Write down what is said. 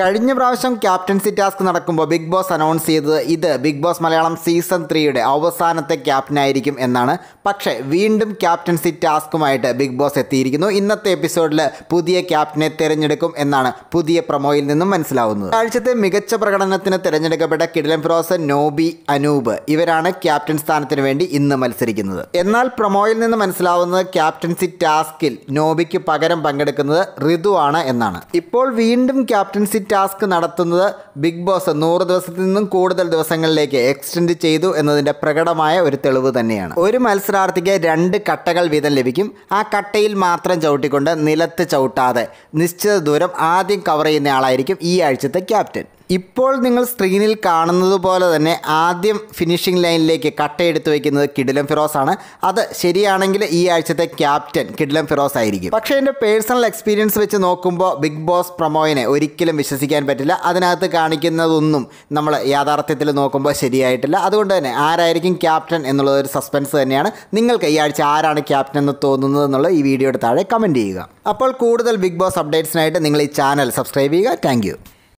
കഴിഞ്ഞ പ്രാവശ്യം captaincy task നടക്കുമ്പോൾ ബിഗ് ബോസ് അനൗൺസ് ചെയ്തത് ഇത് ബിഗ് ബോസ് മലയാളം സീസൺ ത്രീയുടെ അവസാനത്തെ ക്യാപ്റ്റനായിരിക്കും എന്നാണ് പക്ഷേ വീണ്ടും ക്യാപ്റ്റൻസി ടാസ്കുമായിട്ട് ബിഗ് ബോസ് എത്തിയിരിക്കുന്നു ഇന്നത്തെ എപ്പിസോഡിൽ പുതിയ ക്യാപ്റ്റനെ തിരഞ്ഞെടുക്കും എന്നാണ് പുതിയ പ്രൊമോയിൽ നിന്നും മനസ്സിലാവുന്നത് ആഴ്ചത്തെ മികച്ച പ്രകടനത്തിന് തിരഞ്ഞെടുക്കപ്പെട്ട കിടിലൻ ഫിറോസ് നോബി അനൂപ് ഇവരാണ് ക്യാപ്റ്റൻ സ്ഥാനത്തിന് വേണ്ടി ഇന്ന് മത്സരിക്കുന്നത് എന്നാൽ പ്രൊമോയിൽ നിന്ന് മനസ്സിലാവുന്നത് ക്യാപ്റ്റൻസി ടാസ്കിൽ നോബിക്ക് പകരം പങ്കെടുക്കുന്നത് ഋതു ആണ് എന്നാണ് ഇപ്പോൾ വീണ്ടും ക്യാപ്റ്റൻസി ടാസ്ക് നടത്തുന്നത് ബിഗ് ബോസ് നൂറ് ദിവസത്തിൽ നിന്നും കൂടുതൽ ദിവസങ്ങളിലേക്ക് എക്സ്റ്റെൻഡ് ചെയ്തു എന്നതിൻ്റെ പ്രകടമായ ഒരു തെളിവ് തന്നെയാണ് ഒരു മത്സരാർത്ഥിക്ക് രണ്ട് കട്ടകൾ വീതം ലഭിക്കും ആ കട്ടയിൽ മാത്രം ചവിട്ടിക്കൊണ്ട് നിലത്ത് ചവിട്ടാതെ നിശ്ചിത ദൂരം ആദ്യം കവർ ചെയ്യുന്നയാളായിരിക്കും ഈ ആഴ്ചത്തെ ക്യാപ്റ്റൻ ഇപ്പോൾ നിങ്ങൾ സ്ക്രീനിൽ കാണുന്നത് പോലെ തന്നെ ആദ്യം ഫിനിഷിംഗ് ലൈനിലേക്ക് കട്ടയെടുത്ത് വയ്ക്കുന്നത് കിഡിലം ഫിറോസ് ആണ് അത് ശരിയാണെങ്കിൽ ഈ ആഴ്ചത്തെ ക്യാപ്റ്റൻ കിഡിലം ഫിറോസ് ആയിരിക്കും പക്ഷേ എൻ്റെ പേഴ്സണൽ എക്സ്പീരിയൻസ് വെച്ച് നോക്കുമ്പോൾ ബിഗ് ബോസ് പ്രൊമോയിനെ ഒരിക്കലും വിശ്വസിക്കാൻ പറ്റില്ല അതിനകത്ത് കാണിക്കുന്നതൊന്നും നമ്മൾ യാഥാർത്ഥ്യത്തിൽ നോക്കുമ്പോൾ ശരിയായിട്ടില്ല അതുകൊണ്ട് തന്നെ ആരായിരിക്കും ക്യാപ്റ്റൻ എന്നുള്ളത് ഒരു സസ്പെൻസ് തന്നെയാണ് നിങ്ങൾക്ക് ഈ ആഴ്ച ആരാണ് ക്യാപ്റ്റൻ എന്ന് തോന്നുന്നത് എന്നുള്ള ഈ വീഡിയോയുടെ താഴെ കമൻറ്റ് ചെയ്യുക അപ്പോൾ കൂടുതൽ ബിഗ് ബോസ് അപ്ഡേറ്റ്സിനായിട്ട് നിങ്ങൾ ഈ ചാനൽ സബ്സ്ക്രൈബ് ചെയ്യുക താങ്ക്